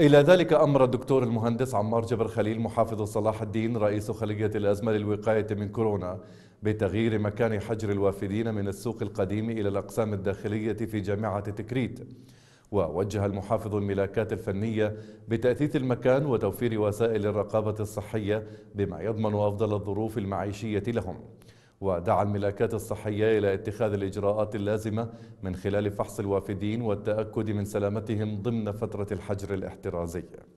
إلى ذلك أمر الدكتور المهندس عمار جبر خليل محافظ صلاح الدين رئيس خلية الأزمة للوقاية من كورونا بتغيير مكان حجر الوافدين من السوق القديم إلى الأقسام الداخلية في جامعة تكريت ووجه المحافظ الملاكات الفنية بتأثيث المكان وتوفير وسائل الرقابة الصحية بما يضمن أفضل الظروف المعيشية لهم ودعا الملاكات الصحية إلى اتخاذ الإجراءات اللازمة من خلال فحص الوافدين والتأكد من سلامتهم ضمن فترة الحجر الاحترازي